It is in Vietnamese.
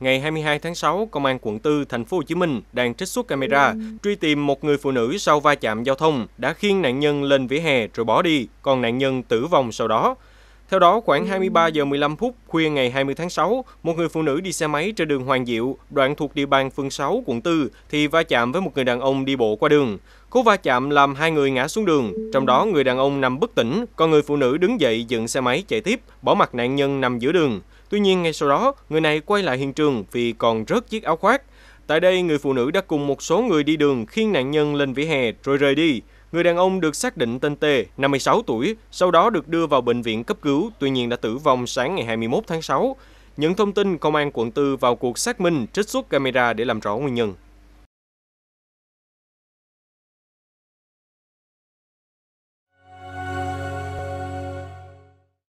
Ngày 22 tháng 6, Công an quận 4, thành phố Hồ Chí Minh đang trích xuất camera truy tìm một người phụ nữ sau va chạm giao thông đã khiêng nạn nhân lên vỉa hè rồi bỏ đi, còn nạn nhân tử vong sau đó. Theo đó, khoảng 23 ừ. giờ 15 phút khuya ngày 20 tháng 6, một người phụ nữ đi xe máy trên đường Hoàng Diệu, đoạn thuộc địa bàn phường 6, quận 4 thì va chạm với một người đàn ông đi bộ qua đường. Cú va chạm làm hai người ngã xuống đường, trong đó người đàn ông nằm bất tỉnh, còn người phụ nữ đứng dậy dựng xe máy chạy tiếp, bỏ mặt nạn nhân nằm giữa đường. Tuy nhiên ngay sau đó, người này quay lại hiện trường vì còn rớt chiếc áo khoác. Tại đây, người phụ nữ đã cùng một số người đi đường khiêng nạn nhân lên vỉa hè rồi rời đi. Người đàn ông được xác định tên T, 56 tuổi, sau đó được đưa vào bệnh viện cấp cứu, tuy nhiên đã tử vong sáng ngày 21 tháng 6. Những thông tin, Công an quận 4 vào cuộc xác minh, trích xuất camera để làm rõ nguyên nhân.